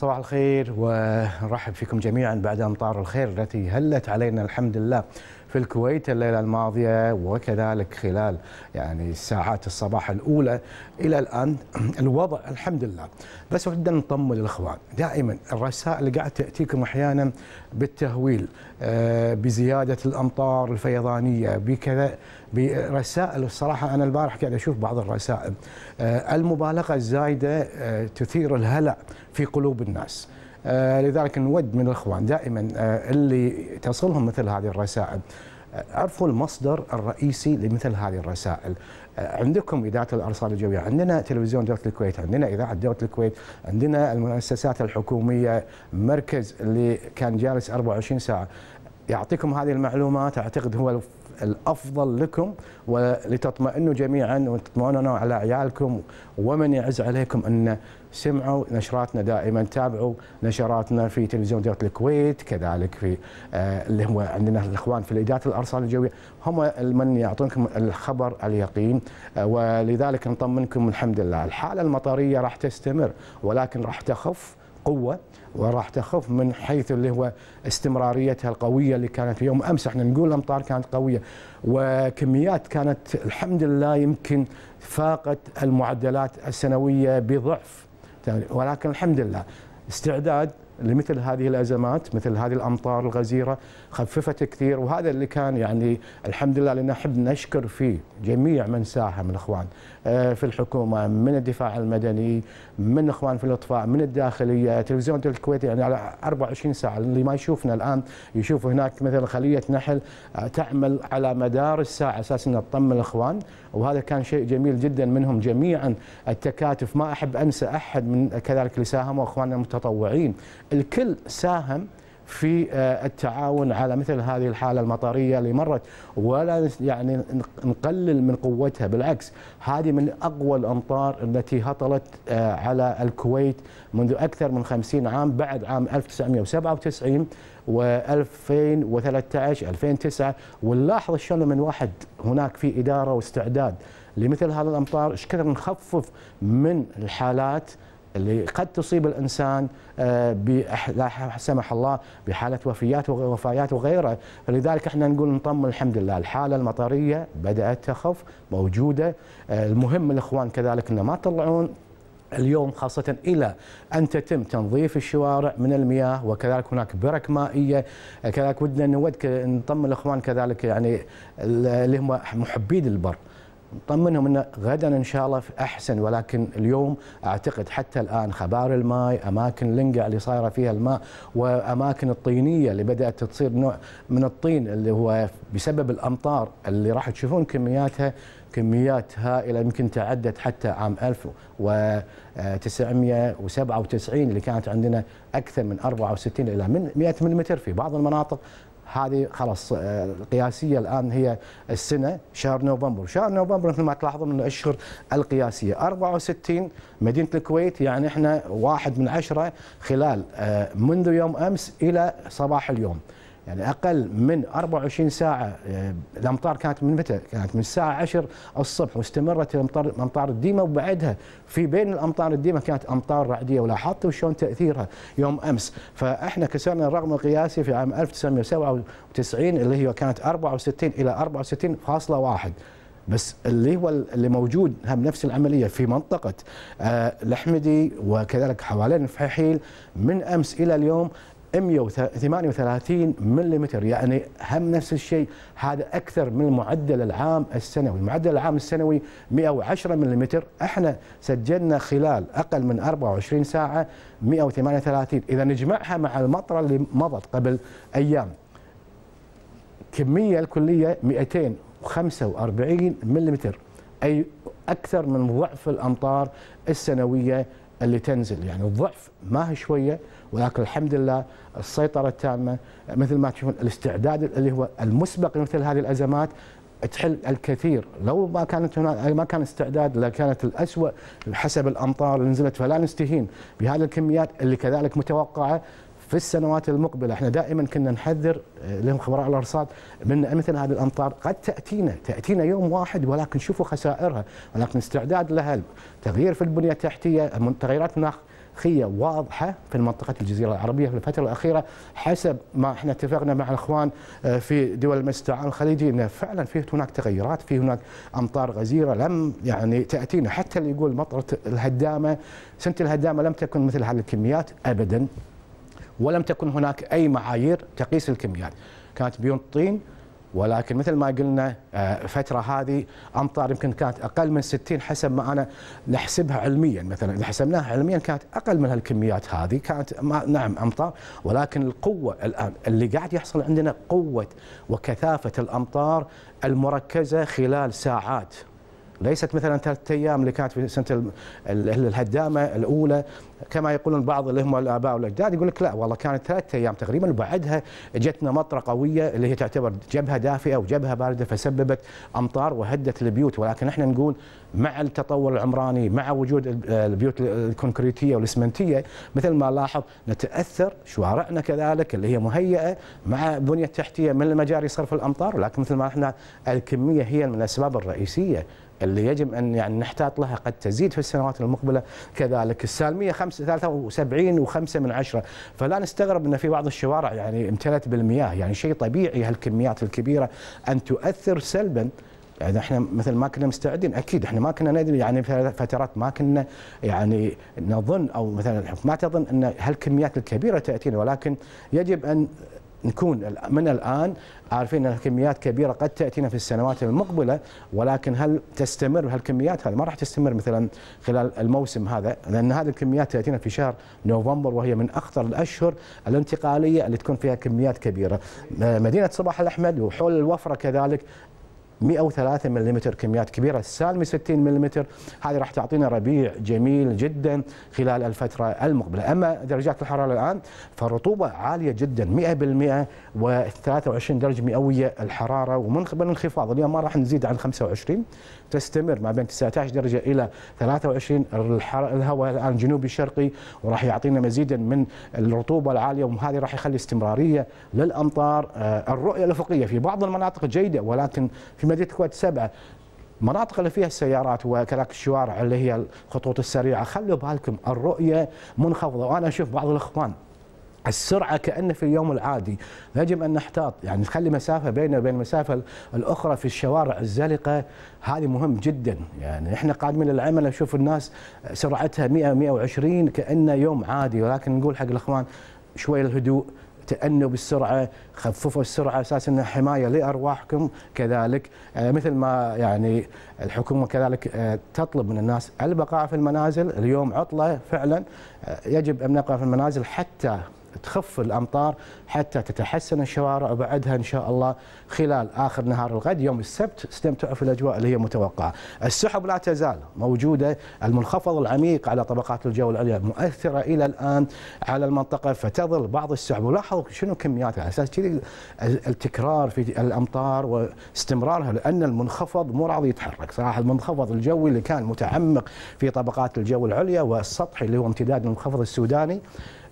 صباح الخير ونرحب فيكم جميعا بعد أمطار الخير التي هلت علينا الحمد لله في الكويت الليلة الماضية وكذلك خلال يعني ساعات الصباح الأولى إلى الآن الوضع الحمد لله بس ودنا نطمن الإخوان دائما الرسائل اللي قاعد تأتيكم أحيانا بالتهويل آه، بزياده الامطار الفيضانيه بكذا برسائل الصراحه انا البارح قاعد اشوف بعض الرسائل آه، المبالغه الزايده آه، تثير الهلع في قلوب الناس لذلك نود من الاخوان دائما اللي تصلهم مثل هذه الرسائل عرفوا المصدر الرئيسي لمثل هذه الرسائل عندكم إذاعة الأرصاد الجوية عندنا تلفزيون دولة الكويت عندنا إذاعة دولة الكويت عندنا المؤسسات الحكومية مركز اللي كان جالس 24 ساعة يعطيكم هذه المعلومات اعتقد هو الافضل لكم ولتطمئنوا جميعا وتطمئنوا على عيالكم ومن يعز عليكم ان سمعوا نشراتنا دائما تابعوا نشراتنا في تلفزيون دولة الكويت كذلك في آه، اللي هو عندنا الاخوان في الاداره الارصاد الجويه هم من يعطونكم الخبر اليقين آه، ولذلك نطمنكم الحمد لله الحاله المطريه راح تستمر ولكن راح تخف قوه وراح تخف من حيث اللي هو استمراريتها القويه اللي كانت يوم امس احنا نقول الامطار كانت قويه وكميات كانت الحمد لله يمكن فاقت المعدلات السنويه بضعف ولكن الحمد لله استعداد لمثل هذه الازمات مثل هذه الامطار الغزيره خففت كثير وهذا اللي كان يعني الحمد لله اللي نحب نشكر فيه جميع من ساهم الاخوان آه، في الحكومه من الدفاع المدني من اخوان في الاطفاء من الداخليه تلفزيون الكويت يعني على 24 ساعه اللي ما يشوفنا الان يشوف هناك مثل خليه نحل آه، تعمل على مدار الساعه اساس ان تطمن الاخوان وهذا كان شيء جميل جدا منهم جميعا التكاتف ما احب انسى احد من كذلك اللي ساهموا اخواننا المتطوعين الكل ساهم في آه، التعاون على مثل هذه الحالة المطرية اللي مرت ولا يعني نقلل من قوتها بالعكس هذه من أقوى الأمطار التي هطلت آه، على الكويت منذ أكثر من 50 عام بعد عام 1997 و2013 2009 ونلاحظ شلون من واحد هناك في إدارة واستعداد لمثل هذه الأمطار ايش كثر نخفف من الحالات اللي قد تصيب الانسان آه، لا سمح الله بحاله وفيات ووفيات وغيره، فلذلك احنا نقول نطمن الحمد لله، الحاله المطريه بدات تخف موجوده، آه، المهم الاخوان كذلك انه ما تطلعون اليوم خاصة إلى أن تتم تنظيف الشوارع من المياه وكذلك هناك برك مائية آه، كذلك ودنا نود نطمن الإخوان كذلك يعني اللي هم محبين البر نطمنهم ان غدا ان شاء الله في احسن ولكن اليوم اعتقد حتى الان خبار الماي اماكن لنقع اللي صايره فيها الماء واماكن الطينيه اللي بدات تصير نوع من الطين اللي هو بسبب الامطار اللي راح تشوفون كمياتها كميات هائله يمكن تعدت حتى عام 1997 اللي كانت عندنا اكثر من 64 الى 100 ملم في بعض المناطق هذه خلاص آه، القياسيه الان هي السنه شهر نوفمبر، شهر نوفمبر مثل ما تلاحظون من الاشهر القياسيه 64 مدينه الكويت يعني احنا واحد من عشره خلال آه، منذ يوم امس الى صباح اليوم. يعني اقل من 24 ساعه آه، الامطار كانت من متى؟ كانت من الساعه 10 الصبح واستمرت الامطار امطار الديمه وبعدها في بين الامطار الديمه كانت امطار رعديه ولاحظتوا شلون تاثيرها يوم امس فاحنا كسرنا الرقم القياسي في عام 1997 اللي هي كانت 64 الى 64.1 بس اللي هو اللي موجود هم نفس العمليه في منطقه آه، الاحمدي وكذلك حوالين الفحيل من امس الى اليوم 138 ملم يعني هم نفس الشيء هذا اكثر من المعدل العام السنوي، المعدل العام السنوي 110 ملم، احنا سجلنا خلال اقل من 24 ساعه 138، اذا نجمعها مع المطره اللي مضت قبل ايام. كميه الكليه 245 ملم، اي اكثر من ضعف الامطار السنويه اللي تنزل يعني الضعف ما هي شويه ولكن الحمد لله السيطره التامه مثل ما تشوفون الاستعداد اللي هو المسبق لمثل هذه الازمات تحل الكثير لو ما كانت هناك ما كان استعداد لكانت الأسوأ حسب الأمطار اللي نزلت فلا نستهين بهذه الكميات اللي كذلك متوقعة في السنوات المقبله احنا دائما كنا نحذر آه، لهم خبراء الارصاد من مثل هذه الامطار قد تاتينا تاتينا يوم واحد ولكن شوفوا خسائرها ولكن استعداد لها تغيير في البنيه التحتيه تغيرات مناخيه واضحه في منطقه الجزيره العربيه في الفتره الاخيره حسب ما احنا اتفقنا مع الاخوان آه، في دول المستعان الخليجي انه فعلا في هناك تغيرات في هناك امطار غزيره لم يعني تاتينا حتى اللي يقول مطره الهدامه سنه الهدامه لم تكن مثل هذه الكميات ابدا ولم تكن هناك أي معايير تقيس الكميات كانت بيون طين ولكن مثل ما قلنا آه، الفترة هذه أمطار يمكن كانت أقل من 60 حسب ما أنا نحسبها علميا مثلا إذا حسبناها علميا كانت أقل من هالكميات هذه كانت نعم أمطار ولكن القوة الآن اللي قاعد يحصل عندنا قوة وكثافة الأمطار المركزة خلال ساعات ليست مثلا ثلاثة أيام اللي كانت في سنة الهدامة الأولى كما يقولون بعض اللي هم الآباء والأجداد يقول لك لا والله كانت ثلاثة أيام تقريبا وبعدها جتنا مطرة قوية اللي هي تعتبر جبهة دافئة وجبهة باردة فسببت أمطار وهدت البيوت ولكن احنا نقول مع التطور العمراني مع وجود البيوت الكونكريتية والإسمنتية مثل ما لاحظ نتأثر شوارعنا كذلك اللي هي مهيئة مع بنية تحتية من المجاري صرف الأمطار ولكن مثل ما احنا الكمية هي من الأسباب الرئيسية اللي يجب أن يعني نحتاط لها قد تزيد في السنوات المقبلة كذلك السالمية 73 و5 من عشرة فلا نستغرب أن في بعض الشوارع يعني امتلت بالمياه يعني شيء طبيعي هالكميات الكبيرة أن تؤثر سلباً يعني احنا مثل ما كنا مستعدين اكيد احنا ما كنا ندري يعني فترات ما كنا يعني نظن او مثلا ما تظن ان هالكميات الكبيره تاتينا ولكن يجب ان نكون من الآن عارفين أن كميات كبيرة قد تأتينا في السنوات المقبلة ولكن هل تستمر هالكميات هذه ما راح تستمر مثلا خلال الموسم هذا لأن هذه الكميات تأتينا في شهر نوفمبر وهي من أخطر الأشهر الانتقالية اللي تكون فيها كميات كبيرة مدينة صباح الأحمد وحول الوفرة كذلك 103 ملم كميات كبيره السالمه 60 ملم هذه راح تعطينا ربيع جميل جدا خلال الفتره المقبله اما درجات الحراره الان فالرطوبه عاليه جدا 100% و 23 درجه مئويه الحراره ومنخفض الانخفاض اليوم ما راح نزيد عن 25 تستمر ما بين 19 درجه الى 23 الهواء الان جنوبي شرقي وراح يعطينا مزيدا من الرطوبه العاليه وهذه راح يخلي استمراريه للامطار آه، الرؤيه الافقيه في بعض المناطق جيده ولكن في مدينه الكويت سبعه مناطق اللي فيها السيارات وكذلك الشوارع اللي هي الخطوط السريعه خلوا بالكم الرؤيه منخفضه وانا اشوف بعض الاخوان السرعه كانه في اليوم العادي يجب ان نحتاط يعني نخلي مسافه بيننا وبين المسافه الاخرى في الشوارع الزلقه هذه مهم جدا يعني احنا قادمين للعمل نشوف الناس سرعتها 100 120 كانه يوم عادي ولكن نقول حق الاخوان شويه الهدوء تأنوا بالسرعة خففوا السرعة أساس أنها حماية لأرواحكم كذلك آه، مثل ما يعني الحكومة كذلك آه، تطلب من الناس البقاء في المنازل اليوم عطلة فعلا آه، يجب أن نبقى في المنازل حتى تخف الامطار حتى تتحسن الشوارع وبعدها ان شاء الله خلال اخر نهار الغد يوم السبت استمتعوا في الاجواء اللي هي متوقعه. السحب لا تزال موجوده، المنخفض العميق على طبقات الجو العليا مؤثره الى الان على المنطقه فتظل بعض السحب، ولاحظوا شنو كمياتها على اساس كذي التكرار في الامطار واستمرارها لان المنخفض مو راضي يتحرك، صراحه المنخفض الجوي اللي كان متعمق في طبقات الجو العليا والسطحي اللي هو امتداد المنخفض السوداني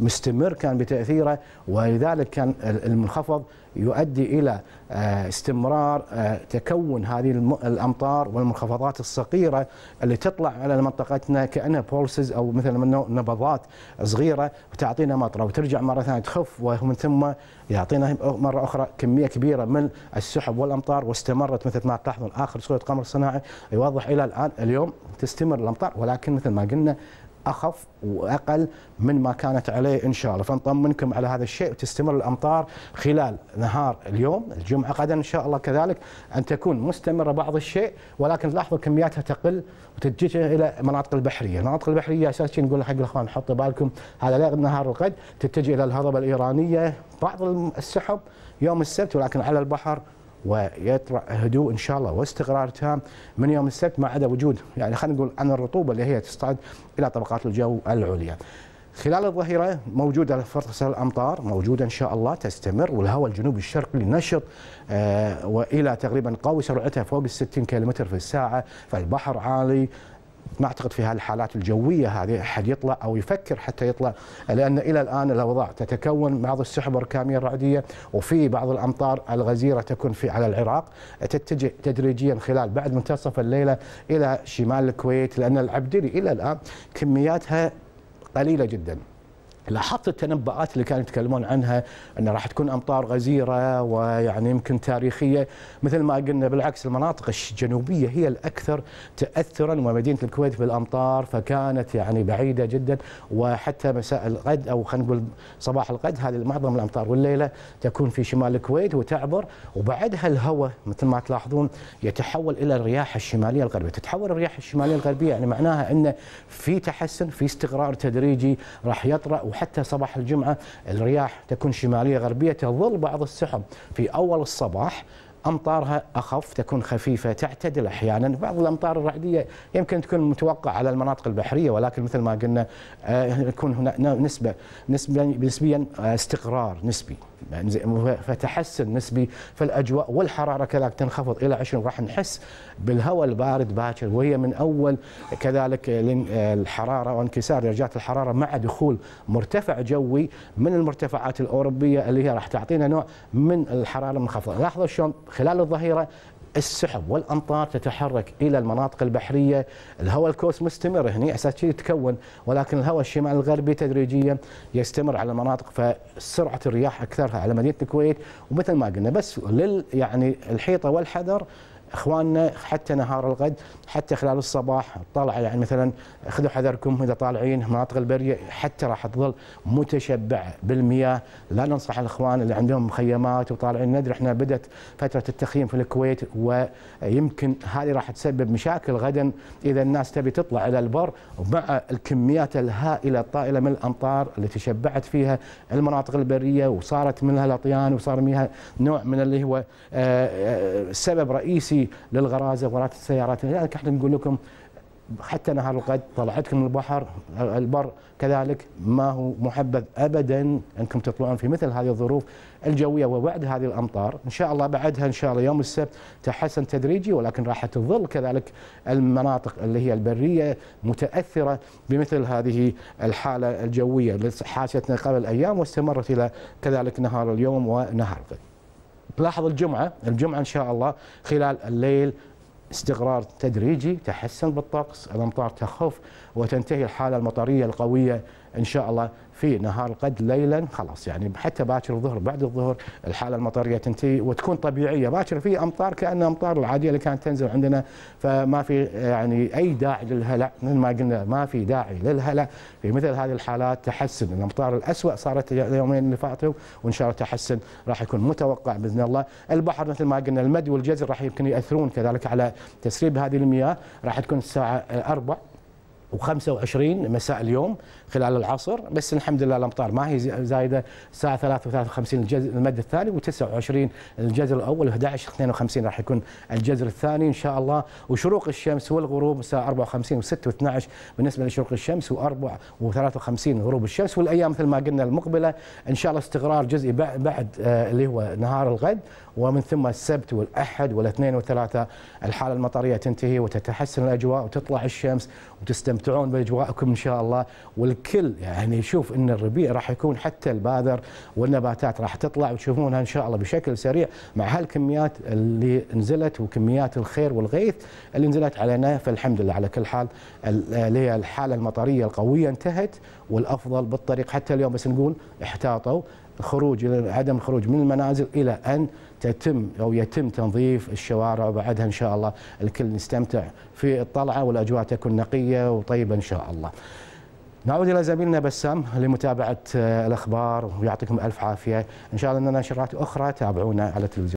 مستمر كان بتاثيره ولذلك كان المنخفض يؤدي الى آه، استمرار آه، تكون هذه الامطار والمنخفضات الصغيره اللي تطلع على منطقتنا كانها بولسز او مثل نبضات صغيره وتعطينا مطره وترجع مره ثانيه تخف ومن ثم يعطينا مره اخرى كميه كبيره من السحب والامطار واستمرت مثل ما تلاحظون اخر صوره قمر صناعي يوضح الى الان اليوم تستمر الامطار ولكن مثل ما قلنا اخف واقل من ما كانت عليه ان شاء الله فنطمنكم على هذا الشيء وتستمر الامطار خلال نهار اليوم الجمعه غدا ان شاء الله كذلك ان تكون مستمره بعض الشيء ولكن لاحظوا كمياتها تقل وتتجه الى المناطق البحريه، المناطق البحريه اساسا نقول حق الاخوان حطوا بالكم هذا لغد نهار الغد تتجه الى الهضبه الايرانيه بعض السحب يوم السبت ولكن على البحر ويطلع هدوء ان شاء الله واستقرار تام من يوم السبت ما عدا وجود يعني خلينا نقول عن الرطوبه اللي هي تصعد الى طبقات الجو العليا. خلال الظهيرة موجودة فرصة الأمطار موجودة إن شاء الله تستمر والهواء الجنوبي الشرقي نشط آه، وإلى تقريبا قوي سرعتها فوق الستين كيلومتر في الساعة فالبحر عالي ما اعتقد في الحالات الجويه هذه احد يطلع او يفكر حتى يطلع لان الى الان الاوضاع تتكون بعض السحب الركاميه الرعديه وفي بعض الامطار الغزيره تكون في على العراق تتجه تدريجيا خلال بعد منتصف الليله الى شمال الكويت لان العبدلي الى الان كمياتها قليله جدا لاحظت التنبؤات اللي كانوا يتكلمون عنها ان راح تكون امطار غزيره ويعني يمكن تاريخيه مثل ما قلنا بالعكس المناطق الجنوبيه هي الاكثر تاثرا ومدينه الكويت بالامطار فكانت يعني بعيده جدا وحتى مساء الغد او خلينا نقول صباح الغد هذه معظم الامطار والليله تكون في شمال الكويت وتعبر وبعدها الهواء مثل ما تلاحظون يتحول الى الرياح الشماليه الغربيه، تتحول الرياح الشماليه الغربيه يعني معناها انه في تحسن في استقرار تدريجي راح يطرأ وحتى صباح الجمعة الرياح تكون شمالية غربية تظل بعض السحب في أول الصباح امطارها اخف تكون خفيفه تعتدل احيانا بعض الامطار الرعديه يمكن تكون متوقعة على المناطق البحريه ولكن مثل ما قلنا آه، يكون هنا نسبه نسبيا آه، استقرار نسبي يعني فتحسن نسبي فالاجواء والحراره كذلك تنخفض الى 20 راح نحس بالهواء البارد باكر وهي من اول كذلك الحراره وانكسار درجات الحراره مع دخول مرتفع جوي من المرتفعات الاوروبيه اللي هي راح تعطينا نوع من الحراره المنخفضه لاحظوا شلون خلال الظهيره السحب والامطار تتحرك الى المناطق البحريه، الهواء الكوس مستمر هنا اساس يتكون ولكن الهواء الشمال الغربي تدريجيا يستمر على المناطق فسرعه الرياح اكثرها على مدينه الكويت ومثل ما قلنا بس لل يعني الحيطه والحذر اخواننا حتى نهار الغد حتى خلال الصباح طلعه يعني مثلا خذوا حذركم اذا طالعين مناطق البريه حتى راح تظل متشبعه بالمياه لا ننصح الاخوان اللي عندهم مخيمات وطالعين ندري احنا بدات فتره التخييم في الكويت ويمكن هذه راح تسبب مشاكل غدا اذا الناس تبي تطلع الى البر ومع الكميات الهائله الطائله من الامطار اللي تشبعت فيها المناطق البريه وصارت منها الاطيان وصار منها نوع من اللي هو آه، آه، سبب رئيسي للغرازه ورات السيارات لذلك احنا نقول لكم حتى نهار القد طلعتكم من البحر البر كذلك ما هو محبب ابدا انكم تطلعون في مثل هذه الظروف الجويه وبعد هذه الامطار ان شاء الله بعدها ان شاء الله يوم السبت تحسن تدريجي ولكن راح تظل كذلك المناطق اللي هي البريه متاثره بمثل هذه الحاله الجويه اللي حاستنا قبل ايام واستمرت الى كذلك نهار اليوم ونهار الغد. تلاحظ الجمعة الجمعة إن شاء الله خلال الليل استقرار تدريجي تحسن بالطقس الأمطار تخف وتنتهي الحالة المطرية القوية ان شاء الله في نهار القد ليلا خلاص يعني حتى باكر الظهر بعد الظهر الحاله المطريه تنتهي وتكون طبيعيه باكر في امطار كانها امطار العاديه اللي كانت تنزل عندنا فما في يعني اي داعي للهلع مثل ما قلنا ما في داعي للهلع في مثل هذه الحالات تحسن الامطار الاسوء صارت اليومين اللي فاتوا وان شاء الله تحسن راح يكون متوقع باذن الله البحر مثل ما قلنا المد والجزر راح يمكن ياثرون كذلك على تسريب هذه المياه راح تكون الساعه 4 و25 مساء اليوم خلال العصر بس الحمد لله الامطار ما هي زايده الساعه 3 و53 المد الثاني و29 الجزر الاول و11 52 راح يكون الجزر الثاني ان شاء الله وشروق الشمس والغروب الساعه 54 و6 و12 بالنسبه لشروق الشمس و4 و53 غروب الشمس والايام مثل ما قلنا المقبله ان شاء الله استقرار جزئي بعد آه، اللي هو نهار الغد ومن ثم السبت والاحد والاثنين والثلاثاء الحاله المطريه تنتهي وتتحسن الاجواء وتطلع الشمس وتستمتع تستمتعون باجواءكم ان شاء الله والكل يعني يشوف ان الربيع راح يكون حتى الباذر والنباتات راح تطلع وتشوفونها ان شاء الله بشكل سريع مع هالكميات اللي نزلت وكميات الخير والغيث اللي نزلت علينا فالحمد لله على كل حال اللي هي الحاله المطريه القويه انتهت والافضل بالطريق حتى اليوم بس نقول احتاطوا خروج عدم الخروج من المنازل الى ان تتم او يتم تنظيف الشوارع وبعدها ان شاء الله الكل نستمتع في الطلعه والاجواء تكون نقيه وطيبه ان شاء الله. نعود الى زميلنا بسام لمتابعه آه، الاخبار ويعطيكم الف عافيه، ان شاء الله لنا نشرات اخرى تابعونا على التلفزيون.